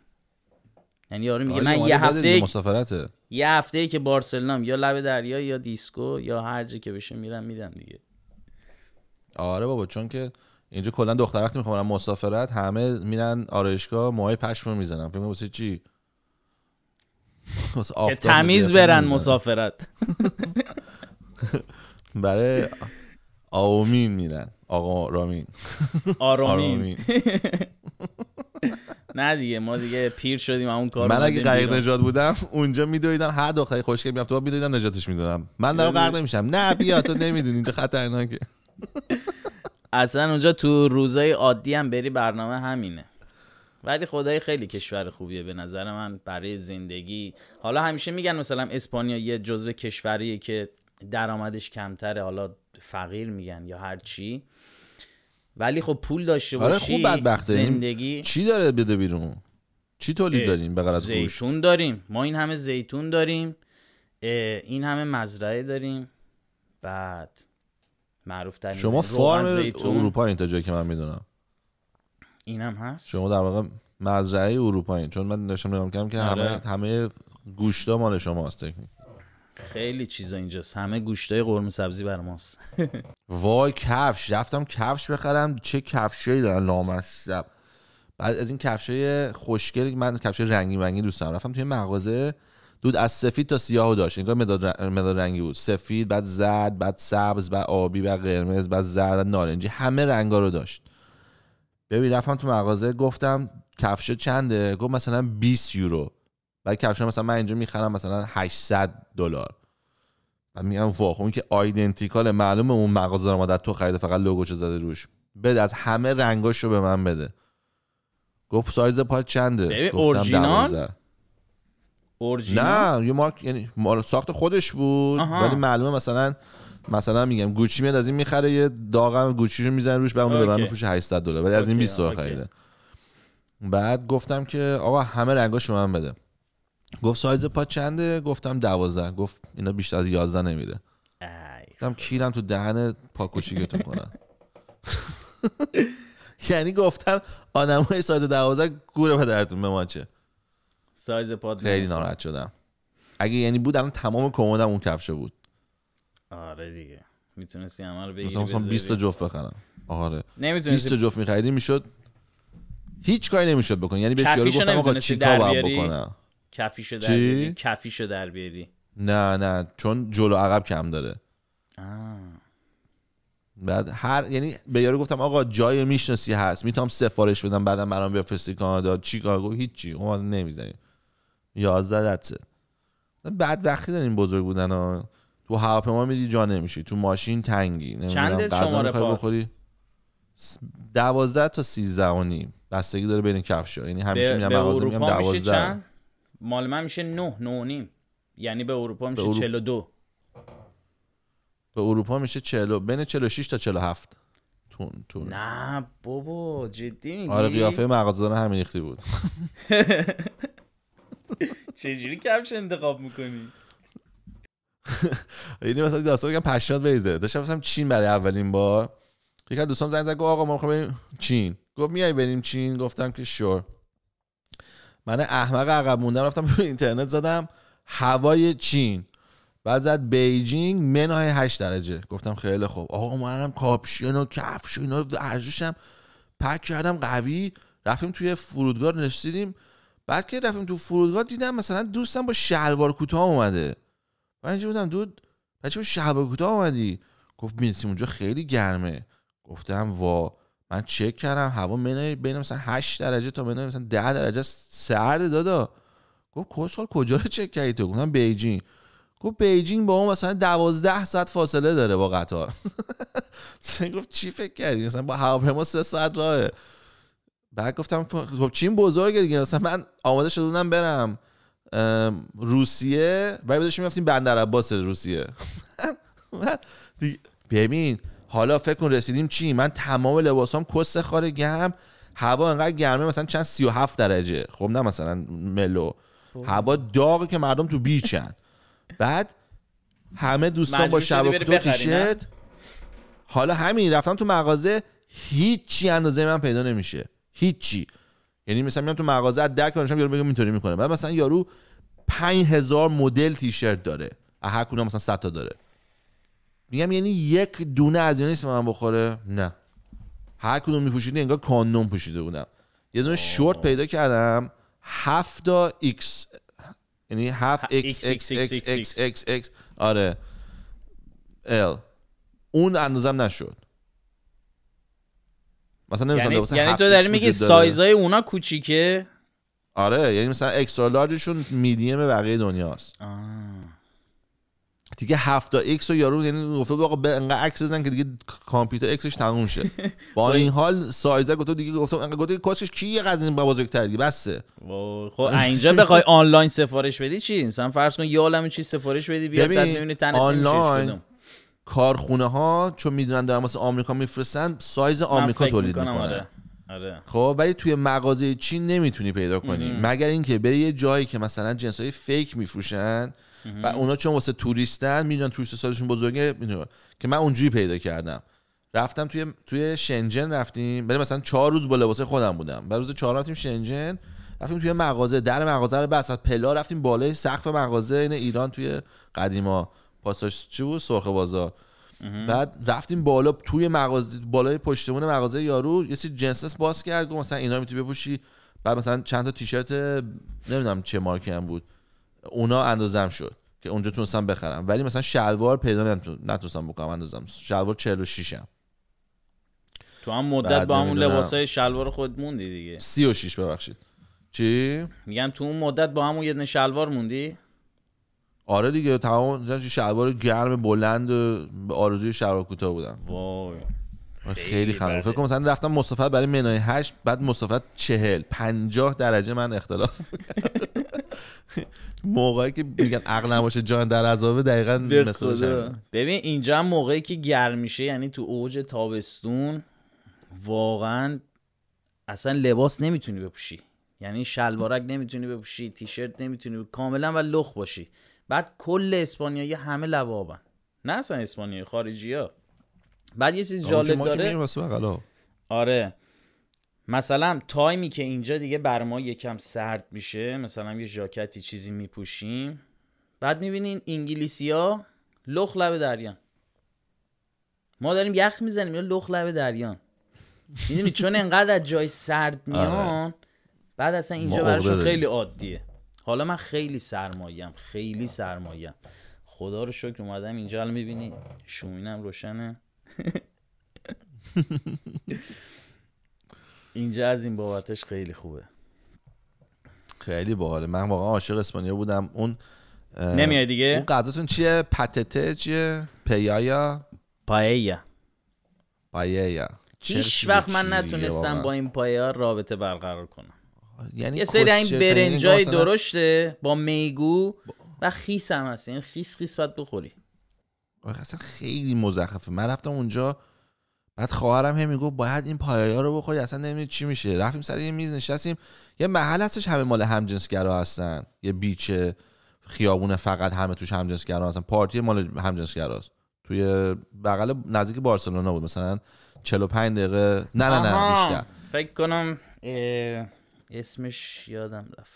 یعنی یارو میگه آره، من یه هفته مسافرته یه هفته که بارسلونام یا لب دریا یا دیسکو یا هر جا که بشه میرم میدم دیگه آره بابا چون که اینجا کلا دختر وقتی میخوام مسافرت همه میرن آرایشگاه موهای پشم میزنن فکر واسه چی که تمیز برن مسافرت <laughs> برای آومین میرن آقا رامین آرامین <laughs> نه دیگه ما دیگه پیر شدیم اون کار من اگه غریق نجات بودم اونجا میدویدم هر دختری خوشگل میافت تو میدویدم نجاتش میدونم من دارم غرق نمیشم نه بیا تو نمیدونی اینجا خطرناکه <laughs> اصلا اونجا تو روزای عادی هم بری برنامه همینه ولی خدای خیلی کشور خوبیه به نظر من برای زندگی حالا همیشه میگن مثلا اسپانیا یه جزو کشوریه که درآمدش کمتره حالا فقیر میگن یا هر چی ولی خب پول داشته آره، باشی خوب بدبخته زندگی چی داره بده بیرون چی تولید داریم به غلط زیتون داریم ما این همه زیتون داریم این همه مزرعه داریم بعد معروف ترین شما فارم اروپا این تا جایی که من میدونم اینم هست شما در واقع مزرعه اروپا این چون من داشتم نگاه که آره. همه همه گوشتا مال شماست تکنیک خیلی چیزا اینجاست همه گوشتای قرمه سبزی بر ماست <laughs> وای کفش رفتم کفش بخرم چه کفشایی دارن لامصب بعد از این کفشای خوشگل من کفش رنگی رنگی دوست دارم رفتم توی مغازه دود از سفید تا سیاه داشت انگار مداد رنگی بود سفید بعد زرد بعد سبز بعد آبی بعد قرمز بعد زرد نارنجی همه رنگا رو داشت ببین رفتم تو مغازه گفتم کفش چنده گفت مثلا 20 یورو بعد کفش مثلا من اینجا میخرم مثلا 800 دلار بعد میگم واقعا اون که آیدنتیکال معلومه اون مغازه رو تو خریده فقط لوگوشو زده روش بده از همه رنگاش رو به من بده گفت سایز پا چنده اورجینال نه یه مارک یعنی ساخت خودش بود آها. ولی معلومه مثلا مثلا میگم گوچی میاد از این میخره یه داغم گوچی رو میزنه روش بعد اون به من میفروشه 800 دلار ولی از این 20 دلار خریده بعد گفتم که آقا همه رنگاشو من بده گفت سایز پا چنده گفتم دوازده گفت اینا بیشتر از یازده نمیره گفتم کیرم تو دهن پا تو کنن <laughs> یعنی گفتن های سایز دوازده گوره پدرتون به چه سایز پا خیلی ناراحت شدم اگه یعنی بود الان تمام کمدم اون کفشه بود آره دیگه میتونستی همه رو بگیری مثلا 20 جفت بخرم آره نمیتونستی 20 جفت میخریدی میشد هیچ کاری نمیشد بکنی یعنی بهش یارو گفتم آقا چیکار باید بکنم کفیشو در بیاری کفیشو در بیاری نه نه چون جلو عقب کم داره آه. بعد هر یعنی به یارو گفتم آقا جای میشناسی هست میتونم سفارش بدم بعدم برام بفرستی کانادا چیکاگو گفت هیچی اون نمیزنی 11 دته بعد وقتی داریم بزرگ بودن ها تو هواپیما میری جا نمیشی تو ماشین تنگی نمیدونم شماره میخوای بخوری 12 تا 13 و نیم بستگی داره بین کفشا یعنی همیشه میگم مغازه میگم 12 مال من میشه 9 9 نیم یعنی به اروپا میشه 42 به اروپا میشه 40 بین 46 تا 47 تون تون نه بابا جدی میگی آره قیافه مغازدار همین ریختی بود <laughs> چجوری کفش انتخاب میکنی <laughs> یعنی مثلا داستان بگم پشمات بریزه داشتم مثلا چین برای اولین بار یکی از دوستان زنگ زد آقا ما میخوایم بریم چین گفت میای بریم چین گفتم که شور من احمق عقب موندم رفتم رو اینترنت زدم هوای چین بعد زد بیجینگ منهای 8 درجه گفتم خیلی خوب آقا منم کاپشن و کفش و اینا رو ارزشم پک کردم قوی رفتیم توی فرودگاه نشستیم بعد که رفتیم تو فرودگاه دیدم مثلا دوستم با شلوار کوتاه اومده من اینجا بودم دود بچه شلوار کوتاه اومدی گفت میرسیم اونجا خیلی گرمه گفتم وا من چک کردم هوا من بین مثلا 8 درجه تا من مثلا 10 درجه سرد دادا گفت کوسال کجا رو چک کردی تو گفتم بیجینگ گفت بیجینگ با اون مثلا 12 ساعت فاصله داره با قطار <laughs> گفت چی فکر کردی مثلا با هواپیما 3 ساعت راهه بعد گفتم خب،, خب چین بزرگه دیگه مثلا من آماده شده بودم برم روسیه ولی بعدش میرفتیم بندر عباس روسیه <laughs> ببین حالا فکر کن رسیدیم چی من تمام لباسام کس خار گرم هوا انقدر گرمه مثلا چند 37 درجه خب نه مثلا ملو خب. هوا داغ که مردم تو بیچن بعد همه دوستان با شباب تیشرت حالا همین رفتم تو مغازه هیچی اندازه من پیدا نمیشه هیچی یعنی مثلا میام تو مغازه از دک میشم یارو بگم اینطوری میکنه بعد مثلا یارو 5000 مدل تیشرت داره هر کدوم مثلا 100 تا داره میگم یعنی یک دونه از اینا نیست من بخوره نه هر کدوم میپوشیدی انگار کاندوم پوشیده بودم یه دونه شورت پیدا کردم هفت تا ایکس یعنی هفت ایکس ایکس ایکس ایکس ایکس ایکس آره ال اون اندازم نشد مثلا یعنی, یعنی تو داری میگی سایزای اونا کوچیکه آره یعنی مثلا اکسترا لارجشون میدیم بقیه دنیاست دیگه 7 تا ایکس رو یارو یعنی گفته به انقدر عکس بزن که دیگه کامپیوتر ایکسش تموم شه با این حال سایز گفته دیگه گفتم انقدر گفته کاشش کی قضیه با بزرگتر دیگه بسه خب اینجا بخوای آنلاین سفارش بدی چی مثلا فرض کن یه عالمه چی سفارش بدی بیاد بعد ببینی تن آنلاین کارخونه ها چون میدونن دارن واسه آمریکا میفرستن سایز آمریکا تولید میکنن آره. آره. خب ولی توی مغازه چین نمیتونی پیدا کنی مگر اینکه بری یه جایی که مثلا جنس های فیک میفروشن و اونا چون واسه توریستن میدونن توریست سازشون بزرگه میدونن که من اونجوری پیدا کردم رفتم توی توی شنجن رفتیم بریم مثلا چهار روز با لباس خودم بودم بعد روز چهار رفتیم شنجن رفتیم توی مغازه در مغازه رو بس از پلا رفتیم بالای سقف مغازه این ایران توی قدیما پاساژ چی بود سرخ بازار بعد رفتیم بالا توی مغازه بالای پشتمون مغازه یارو یه سری جنسس باز کرد گفت مثلا اینا میتونی بپوشی بعد مثلا چند تا تیشرت نمیدونم چه مارکی هم بود اونا اندازم شد که اونجا تونستم بخرم ولی مثلا شلوار پیدا نتونستم بکنم اندازم شلوار 46 هم تو هم مدت با همون لباسای شلوار خود موندی دیگه 36 ببخشید چی میگم تو اون مدت با همون یه دونه شلوار موندی آره دیگه تمام شلوار گرم بلند و به آرزوی شلوار کوتاه بودم وای خیلی خنده فکر کنم مثلا رفتم مسافر برای منای 8 بعد مسافت 40 50 درجه من اختلاف <laughs> موقعی که میگن عقل نباشه جان در عذابه دقیقا ببین اینجا هم موقعی که گرم میشه یعنی تو اوج تابستون واقعا اصلا لباس نمیتونی بپوشی یعنی شلوارک نمیتونی بپوشی تیشرت نمیتونی بپوشی. کاملا و لخ باشی بعد کل اسپانیایی همه لبابن نه اصلا اسپانیایی خارجی ها بعد یه چیز جالب داره آره مثلا تایمی که اینجا دیگه بر ما یکم سرد میشه مثلا یه ژاکتی چیزی میپوشیم بعد میبینین انگلیسی ها لخ لب دریان ما داریم یخ میزنیم یا لخ لب دریان میدونی چون انقدر از جای سرد آره. میان بعد اصلا اینجا براشون خیلی عادیه حالا من خیلی سرمایم خیلی سرمایم خدا رو شکر اومدم اینجا الان میبینی شومینم روشنه <laughs> اینجا از این بابتش خیلی خوبه خیلی باحاله من واقعا عاشق اسپانیا بودم اون نمیای دیگه اون غذاتون چیه پتته چیه پیایا پایا پایا هیچ وقت من نتونستم با این پایا رابطه برقرار کنم آره، یعنی یه سری این برنجای درشته با میگو و خیس هم هست این یعنی خیس خیس باید بخوری اصلا خیلی مزخرفه من رفتم اونجا بعد خواهرم هم میگفت باید این پایایا رو بخوری اصلا نمیدونی چی میشه رفتیم سر یه میز نشستیم یه محل هستش همه مال همجنسگرا هستن یه بیچ خیابون فقط همه توش همجنسگرا هستن پارتی مال همجنسگراست توی بغل نزدیک بارسلونا بود مثلا 45 دقیقه نه نه نه بیشتر فکر کنم اسمش یادم رفت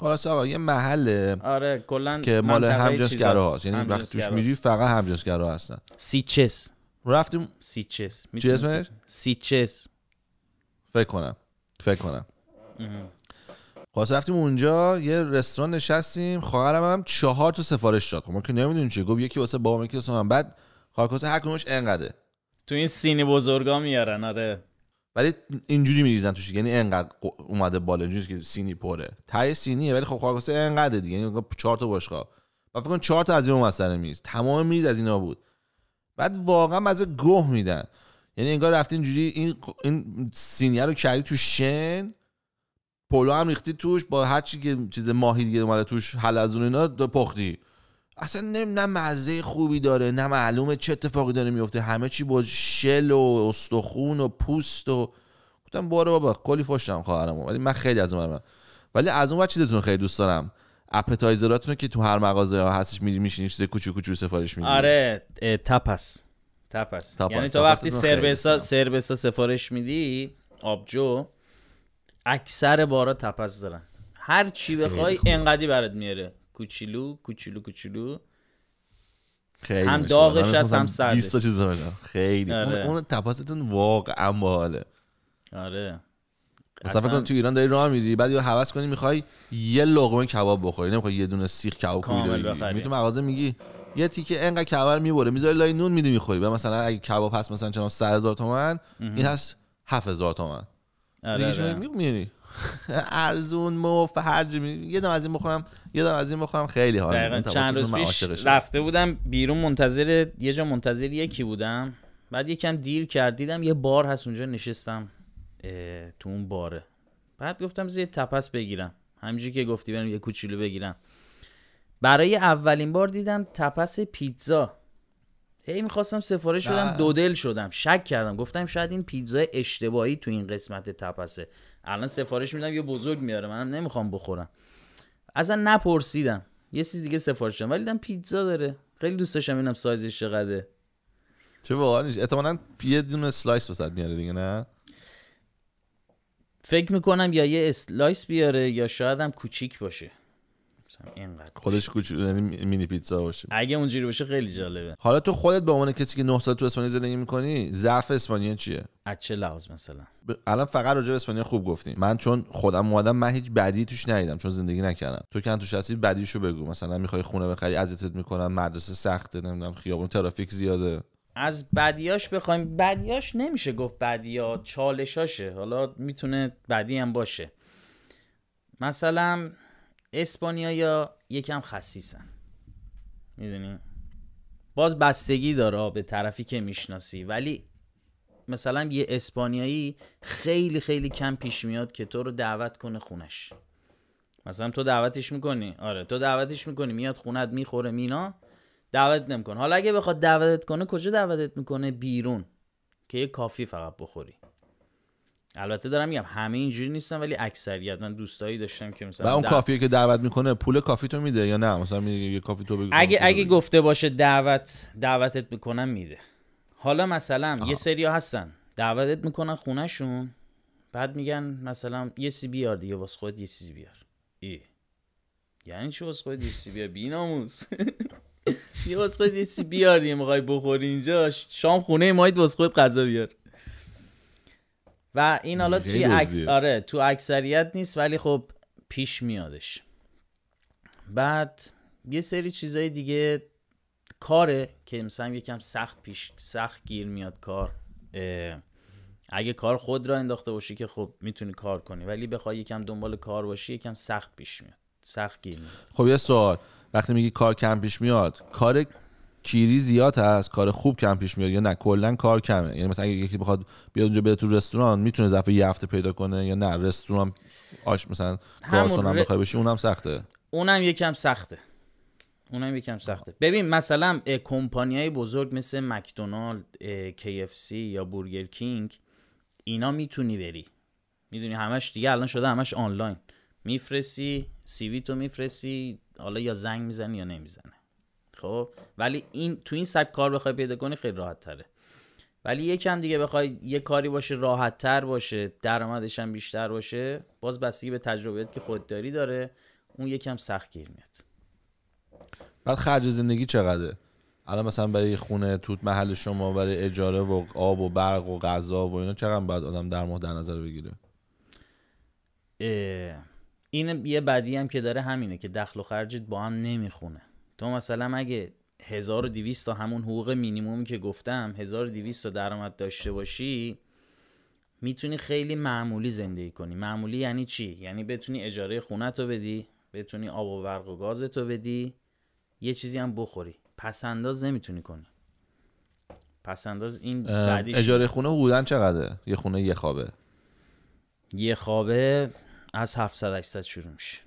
خلاص آقا یه محل آره که مال همجنسگرا هست یعنی وقتی توش میری فقط همجنسگرا هستن سیچس رفتیم سیچس چی اسمش؟ سیچس فکر کنم فکر کنم خلاص رفتیم اونجا یه رستوران نشستیم خواهرم هم چهار تا سفارش داد خب ما که نمیدونیم چی گفت یکی واسه بابام یکی واسه من بعد خواهر هر کدومش انقدره تو این سینی بزرگا میارن آره ولی اینجوری میریزن توش یعنی انقدر اومده بالا اینجوری که سینی پره تای سینیه ولی خب خواهر انقدره دیگه یعنی چهار تا باشقا و فکر کن چهار تا از این مسئله میز تمام میز از اینا بود بعد واقعا مزه گوه میدن یعنی انگار رفتین جوری این این سینیه رو کردی تو شن پلو هم ریختی توش با هر چی که چیز ماهی دیگه مال توش حل از اون اینا پختی اصلا نه, نه مزه خوبی داره نه معلومه چه اتفاقی داره میفته همه چی با شل و استخون و پوست و گفتم بابا کلی فاشتم خواهرمو ولی من خیلی از اون ولی از اون چیزتون خیلی دوست دارم اپتایزراتون که تو هر مغازه ها هستش میشینی چیز کوچیک کوچیک سفارش میدی آره تپس تپس یعنی تو وقتی سربسا سربسا سفارش میدی آبجو اکثر بارا تپس دارن هر چی بخوای انقدی برات میاره کوچولو کوچولو کوچولو خیلی هم داغش هست هم سردش 20 تا چیز خیلی آره. اون, اون تپاستون واقعا باحاله آره مثلا فکر تو ایران داری راه میری بعد یا حوض کنی میخوای یه لقمه کباب بخوری نمیخوای یه دونه سیخ کباب بخوری می تو مغازه میگی یه تیکه انقدر کباب میبره میذاری لای نون میدی میخوری بعد مثلا اگه کباب هست مثلا چنان 10000 تومان این هست 7000 تومان آره، دیگه آره. میری <laughs> ارزون مف هر یه دم از این بخورم یه دم از این بخورم خیلی حال چند روز پیش رفته بودم بیرون منتظر یه جا منتظر یکی بودم بعد یکم دیر کرد یه بار هست اونجا نشستم تو اون باره بعد گفتم زیر تپس بگیرم همینجوری که گفتی برم یه کوچولو بگیرم برای اولین بار دیدم تپس پیتزا هی میخواستم سفارش بدم دل شدم شک کردم گفتم شاید این پیتزا اشتباهی تو این قسمت تپسه الان سفارش میدم یه بزرگ میاره منم نمیخوام بخورم اصلا نپرسیدم یه چیز دیگه سفارش دادم ولی دیدم پیتزا داره خیلی دوست داشتم اینم سایزش چقدره چه باحال نیست احتمالاً یه دونه اسلایس بسات میاره دیگه نه فکر میکنم یا یه اسلایس بیاره یا شاید هم کوچیک باشه خودش کوچیک یعنی مینی پیتزا باشه اگه اونجوری باشه خیلی جالبه حالا تو خودت به عنوان کسی که 9 سال تو اسپانیا زندگی میکنی ضعف اسپانیا چیه از چه لحاظ مثلا الان فقط راجع به اسپانیا خوب گفتیم من چون خودم اومدم من هیچ بدی توش ندیدم چون زندگی نکردم تو که توش هستی بدیشو بگو مثلا میخوای خونه بخری اذیتت میکنم مدرسه سخته نمیدونم خیابون ترافیک زیاده از بدیاش بخوایم بدیاش نمیشه گفت بدیا چالشاشه حالا میتونه بدی هم باشه مثلا اسپانیا یا یکم خصیصن میدونی باز بستگی داره به طرفی که میشناسی ولی مثلا یه اسپانیایی خیلی خیلی کم پیش میاد که تو رو دعوت کنه خونش مثلا تو دعوتش میکنی آره تو دعوتش میکنی میاد خونت میخوره مینا دعوت نمیکنه حالا اگه بخواد دعوتت کنه کجا دعوتت میکنه بیرون که یه کافی فقط بخوری البته دارم میگم همه اینجوری نیستن ولی اکثریت من دوستایی داشتم که مثلا اون دعوت... کافیه که دعوت میکنه پول کافی تو میده یا نه مثلا میگه یه کافی تو بگو اگه اگه گفته باشه دعوت دعوتت میکنم میده حالا مثلا یه سری هستن دعوتت میکنن خونهشون بعد میگن مثلا یه سی بیار دیگه واسه خودت یه چیزی بیار ای. یعنی چی واسه یه سی بیار <laughs> یه خود یه سی بیاریم یه بخوری اینجا شام خونه مایید خود غذا بیار و این حالا توی اکس آره تو اکثریت نیست ولی خب پیش میادش بعد یه سری چیزای دیگه کاره که مثلا یکم سخت پیش سخت گیر میاد کار اگه کار خود را انداخته باشی که خب میتونی کار کنی ولی بخوای یکم دنبال کار باشی یکم سخت پیش میاد سخت گیر میاد خب یه سوال وقتی میگی کار کم پیش میاد کار کیری زیاد هست کار خوب کم پیش میاد یا نه کلا کار کمه یعنی مثلا اگه یکی بخواد بیاد اونجا بره تو رستوران میتونه ظرف یه هفته پیدا کنه یا نه رستوران آش مثلا کارسون هم بخوای بشی اونم سخته اونم یکم سخته اونم یکم سخته ببین مثلا کمپانی بزرگ مثل مکدونالد KFC یا بورگر کینگ اینا میتونی بری میدونی همش دیگه الان شده همش آنلاین میفرسی سیوی تو میفرسی حالا یا زنگ میزنی یا نمیزنه خب ولی این تو این سبک کار بخوای پیدا کنی خیلی راحت تره ولی یکم دیگه بخوای یه کاری باشه راحت تر باشه درآمدش هم بیشتر باشه باز بستگی به تجربیت که خودداری داره اون یکم سخت گیر میاد بعد خرج زندگی چقدره الان مثلا برای خونه توت محل شما برای اجاره و آب و برق و غذا و اینا چقدر باید آدم در ماه در نظر بگیره این یه بدی هم که داره همینه که دخل و خرجت با هم نمیخونه تو مثلا اگه 1200 تا همون حقوق مینیمومی که گفتم 1200 تا درآمد داشته باشی میتونی خیلی معمولی زندگی کنی معمولی یعنی چی یعنی بتونی اجاره خونه تو بدی بتونی آب و برق و گاز تو بدی یه چیزی هم بخوری پس انداز نمیتونی کنی پس انداز این اجاره خونه بودن چقدره یه خونه یه خوابه یه خوابه از 700 800 شروع میشه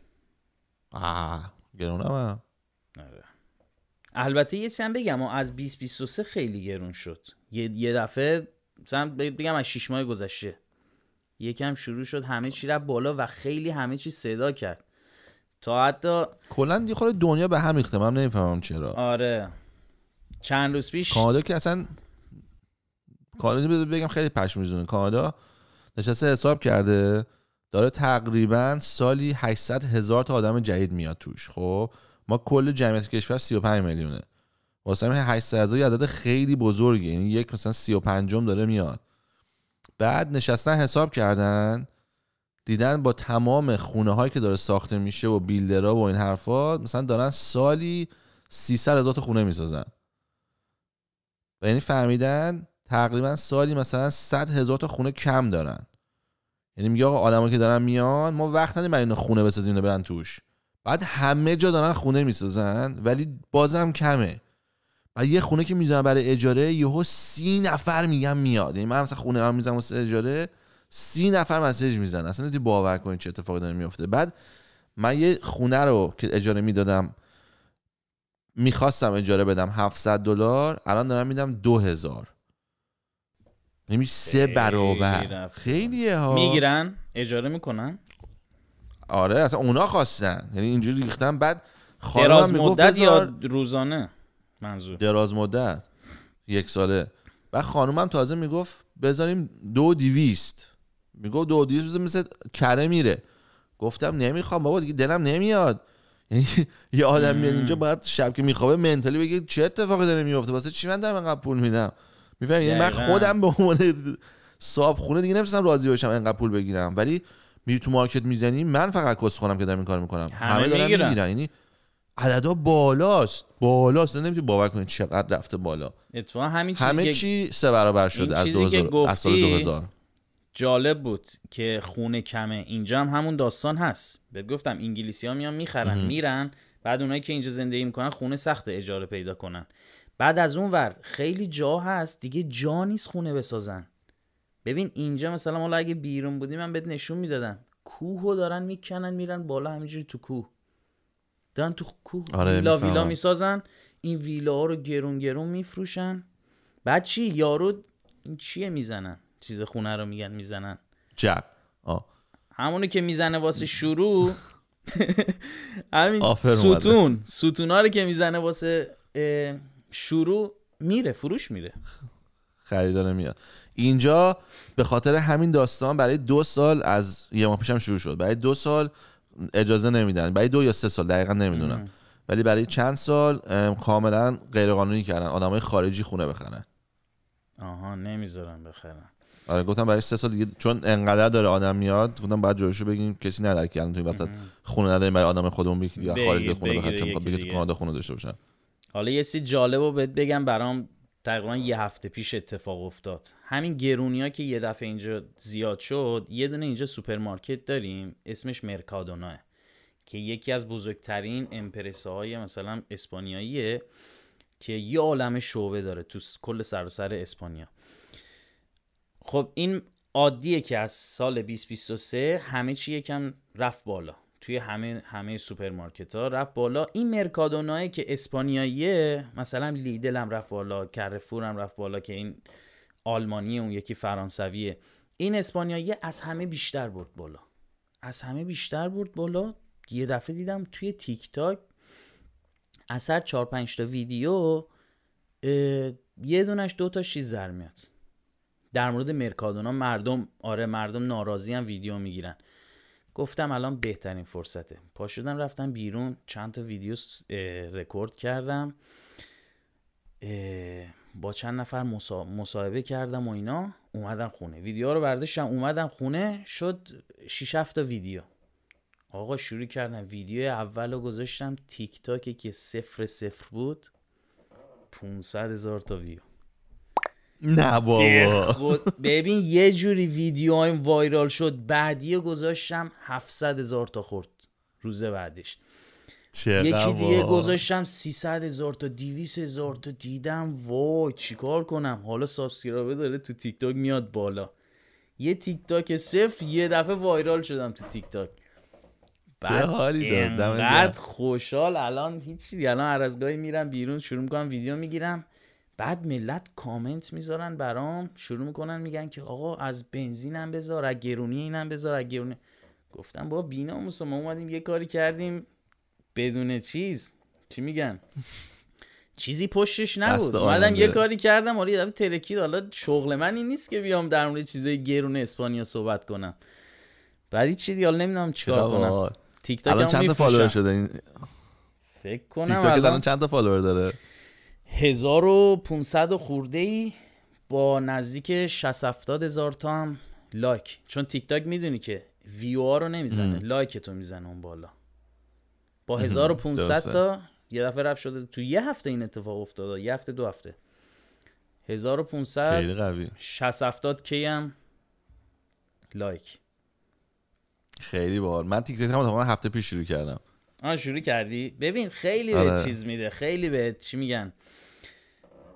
آه گرونم هم آره. البته یه چیزی هم بگم از 20 23 خیلی گرون شد یه, یه دفعه مثلا بگم از 6 ماه گذشته یکم شروع شد همه چی رفت بالا و خیلی همه چی صدا کرد تا حتی کلا یه دنیا به هم ریخته من نمیفهمم چرا آره چند روز پیش کانادا که اصلا کانادا بگم خیلی پشم میزونه کانادا نشسته حساب کرده داره تقریبا سالی 800 هزار تا آدم جدید میاد توش خب ما کل جمعیت کشور 35 میلیونه واسه همین 800 هزار عدد خیلی بزرگه یعنی یک مثلا 35 داره میاد بعد نشستن حساب کردن دیدن با تمام خونه هایی که داره ساخته میشه و بیلدرها و این حرفا مثلا دارن سالی 300 هزار تا خونه میسازن و یعنی فهمیدن تقریبا سالی مثلا 100 هزار تا خونه کم دارن یعنی میگه آقا که دارن میان ما وقت ندیم برای خونه بسازیم اینا برن توش بعد همه جا دارن خونه میسازن ولی بازم کمه و یه خونه که میذارن برای اجاره یهو سی نفر میگن میاد یعنی من مثلا خونه ها میزنم واسه اجاره سی نفر مسیج میزنن اصلا نمیتونی باور کنید چه اتفاقی داره میفته بعد من یه خونه رو که اجاره میدادم میخواستم اجاره بدم 700 دلار الان دارم میدم 2000 یعنی سه برابر خیلیه ها میگیرن اجاره میکنن آره اصلا اونا خواستن یعنی اینجوری ریختن بعد دراز مدت یا روزانه منظور دراز مدت یک ساله و خانومم تازه میگفت بذاریم دو دیویست میگو دو دیویست مثل کره میره گفتم نمیخوام بابا دیگه دلم نمیاد <laughs> یعنی یه آدم میاد اینجا باید شب که میخوابه منتالی بگه چه اتفاقی داره میفته واسه چی من دارم اینقدر پول میدم میفهمی یعنی من خودم به عنوان صاحب خونه دیگه نمیتونم راضی باشم انقدر پول بگیرم ولی میری تو مارکت میزنی من فقط کس خونم که دارم این کار میکنم همه, همه دارن میگیرن یعنی عددا بالاست بالاست یعنی نمیتونی باور کنید چقدر رفته بالا اتفاقا همین چیزی همه چی سه برابر شده از 2000 از 2000 جالب بود که خونه کمه اینجا هم همون داستان هست بهت گفتم انگلیسی ها میان میخرن میرن بعد اونایی که اینجا زندگی میکنن خونه سخت اجاره پیدا کنن بعد از اون ور خیلی جا هست دیگه جا نیست خونه بسازن ببین اینجا مثلا حالا اگه بیرون بودیم من بهت نشون میدادم کوه دارن میکنن میرن بالا همینجوری تو کوه دارن تو کوه آره، ویلا ویلا میسازن این ویلا ها رو گرون گرون میفروشن بعد چی یارو این چیه میزنن چیز خونه رو میگن میزنن جب که میزنه واسه شروع <laughs> همین ستون ستون رو که میزنه واسه شروع میره فروش میره خریداره میاد اینجا به خاطر همین داستان برای دو سال از یه ماه پیشم شروع شد برای دو سال اجازه نمیدن برای دو یا سه سال دقیقا نمیدونم ولی برای چند سال کاملا غیرقانونی کردن آدمای خارجی خونه بخرن آها نمیذارن بخرن آره گفتم برای سه سال چون انقدر داره آدم میاد گفتم بعد جوشو بگیم کسی نداره که الان توی وسط خونه نداریم برای آدم خودمون بگید یا خارج به خونه چون تو کانادا خونه داشته باشن حالا یه سی جالب رو بهت بگم برام تقریبا یه هفته پیش اتفاق افتاد همین گرونی که یه دفعه اینجا زیاد شد یه دونه اینجا سوپرمارکت داریم اسمش مرکادوناه که یکی از بزرگترین امپرسه های مثلا اسپانیاییه که یه عالم شعبه داره تو کل سراسر اسپانیا خب این عادیه که از سال 2023 همه چی یکم رفت بالا توی همه همه سوپرمارکت ها رفت بالا این مرکادونایی که اسپانیاییه مثلا لیدل هم رفت بالا کرفور هم رفت بالا که این آلمانیه اون یکی فرانسویه این اسپانیایی از همه بیشتر برد بالا از همه بیشتر برد بالا یه دفعه دیدم توی تیک تاک اثر 4 پنج تا ویدیو یه دونش دو تا چیز در میاد در مورد مرکادونا مردم آره مردم ناراضی هم ویدیو میگیرن گفتم الان بهترین فرصته پا شدم رفتم بیرون چند تا ویدیو رکورد کردم با چند نفر مصاحبه کردم و اینا اومدم خونه ویدیو رو برداشتم اومدم خونه شد 6 تا ویدیو آقا شروع کردم ویدیو اول رو گذاشتم تیک تاکی که صفر صفر بود 500 هزار تا ویو نه بابا ببین یه جوری ویدیو هایم وایرال شد بعدی گذاشتم 700 هزار تا خورد روز بعدش یکی دیگه گذاشتم 300 هزار تا 200 هزار تا دیدم وای چیکار کنم حالا سابسکرایبر داره تو تیک تاک میاد بالا یه تیک تاک صفر یه دفعه وایرال شدم تو تیک تاک چه حالی دادم خوشحال الان هیچ الان هر میرم بیرون شروع میکنم ویدیو میگیرم بعد ملت کامنت میذارن برام شروع میکنن میگن که آقا از بنزینم بذار از گرونی اینم بذار از گرونی گفتم با بیناموس ما اومدیم یه کاری کردیم بدون چیز چی میگن چیزی پشتش نبود اومدم یه کاری کردم آره یه ترکید حالا شغل من این نیست که بیام در مورد چیزای گرون اسپانیا صحبت کنم بعدی چی دیگه نمیدونم چیکار کنم تیک تاک چند تا فالوور شده فکر کنم تیک تاک الان چند تا فالوور داره 1500 خورده ای با نزدیک 60 70 هزار تا هم لایک چون تیک تاک میدونی که ویو ها رو نمیزنه لایک تو میزنه اون بالا با 1500 تا یه دفعه رفت شده تو یه هفته این اتفاق افتاده یه هفته دو هفته 1500 خیلی 60 کی هم لایک خیلی بار من تیک تاک هم هفته پیش شروع کردم آن شروع کردی ببین خیلی آره. به چیز میده خیلی به چی میگن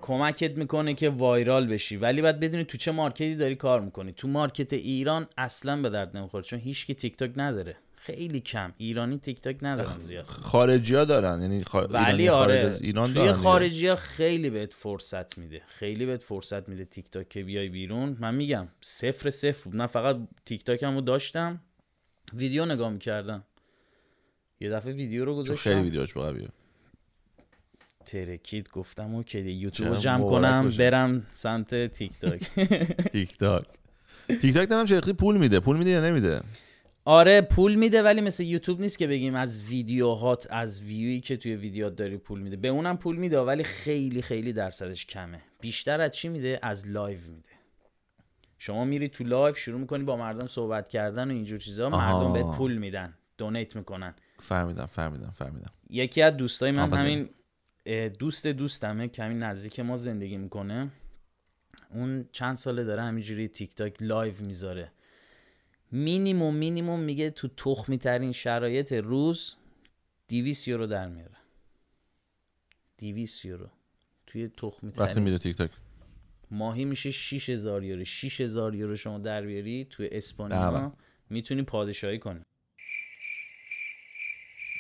کمکت میکنه که وایرال بشی ولی باید بدونی تو چه مارکتی داری کار میکنی تو مارکت ایران اصلا به درد نمیخوره چون هیچکی تیک تاک نداره خیلی کم ایرانی تیک تاک ندارن زیاد خارجی ها دارن یعنی خارج از آره، ایران توی خارجی ها خیلی بهت فرصت میده خیلی بهت فرصت میده تیک تاک که بیای بیرون من میگم صفر صفر بود من فقط تیک تاک داشتم ویدیو نگاه میکردم یه دفعه ویدیو رو گذاشتم خیلی ویدیوش ترکید گفتم اوکی یوتیوب جمع کنم برم سمت تیک <laughs> تاک تیک تاک تیک تاک پول میده پول میده یا نمیده آره پول میده ولی مثل یوتیوب نیست که بگیم از ویدیوهات از ویوی که توی ویدیوهات داری پول میده به اونم پول میده ولی خیلی خیلی درصدش کمه بیشتر از چی میده از لایو میده شما میری تو لایو شروع میکنی با مردم صحبت کردن و اینجور چیزها مردم به پول میدن دونیت میکنن فهمیدم فهمیدم فهمیدم یکی از دوستای من همین دوست دوستمه کمی نزدیک ما زندگی میکنه اون چند ساله داره همینجوری تیک تاک لایو میذاره مینیموم مینیموم میگه تو تخمی ترین شرایط روز دیویس یورو در میاره دیویس یورو توی تخمی ترین وقتی میره تیک تاک ماهی میشه 6000 یورو 6000 یورو شما در بیاری توی اسپانیا میتونی پادشاهی کنی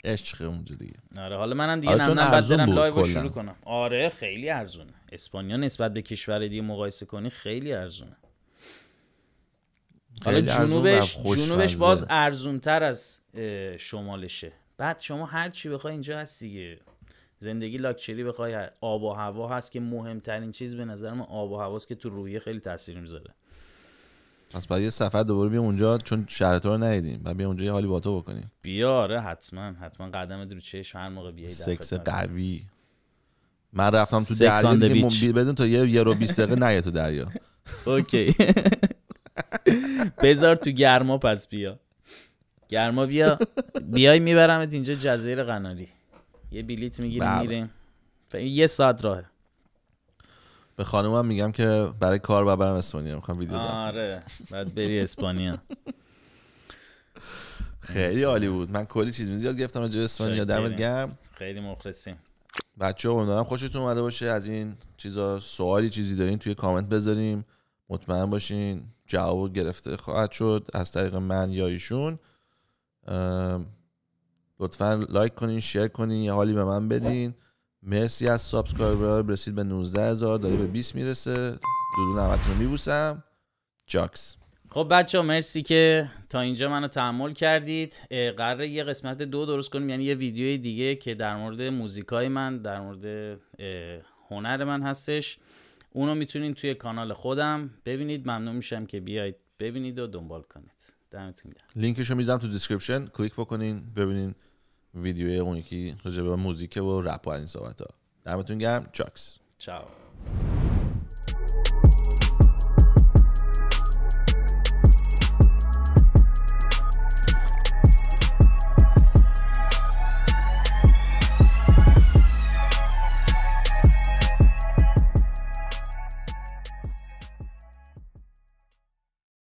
عشق اونجا دیگه آره حالا منم دیگه آره بعد لایو شروع کنم آره خیلی ارزونه اسپانیا نسبت به کشور دیگه مقایسه کنی خیلی ارزونه حالا جنوبش جنوبش باز ارزونتر از شمالشه بعد شما هر چی بخوای اینجا هست دیگه زندگی لاکچری بخوای آب و هوا هست که مهمترین چیز به نظر من آب و هواست که تو رویه خیلی تاثیر میذاره پس بعد یه سفر دوباره بیا اونجا چون شهر تو رو ندیدیم بعد بیا اونجا یه حالی با تو بکنیم بیاره حتما حتما قدم رو چشم هر موقع بیای سکس قوی من رفتم تو دریا دیگه بدون تا یه رو 20 دقیقه نیا تو دریا اوکی بذار تو گرما پس بیا گرما بیا بیای میبرمت اینجا جزایر قناری یه بلیت میگیریم بله. میریم یه ساعت راهه به خانومم میگم که برای کار ببرم اسپانیا میخوام ویدیو زنم آره بعد بری اسپانیا خیلی عالی بود من کلی چیز زیاد گرفتم راجع اسپانیا دمت گرم خیلی مخلصیم بچه ها امیدوارم خوشتون اومده باشه از این چیزا سوالی چیزی دارین توی کامنت بذاریم مطمئن باشین جواب گرفته خواهد شد از طریق من یا ایشون لطفا لایک کنین شیر کنین یه حالی به من بدین مرسی از سابسکرایبرها رسید به 19 هزار داره به 20 میرسه دودون همتون رو میبوسم جاکس خب بچه ها مرسی که تا اینجا منو تحمل کردید قراره یه قسمت دو درست کنیم یعنی یه ویدیوی دیگه که در مورد موزیکای من در مورد هنر من هستش اونو میتونید توی کانال خودم ببینید ممنون میشم که بیاید ببینید و دنبال کنید دمتون گرم لینکشو میذارم تو دیسکریپشن کلیک بکنین ببینین ویدیوی اون یکی راجع به موزیک و رپ و این صحبت ها دمتون گرم چاکس چاو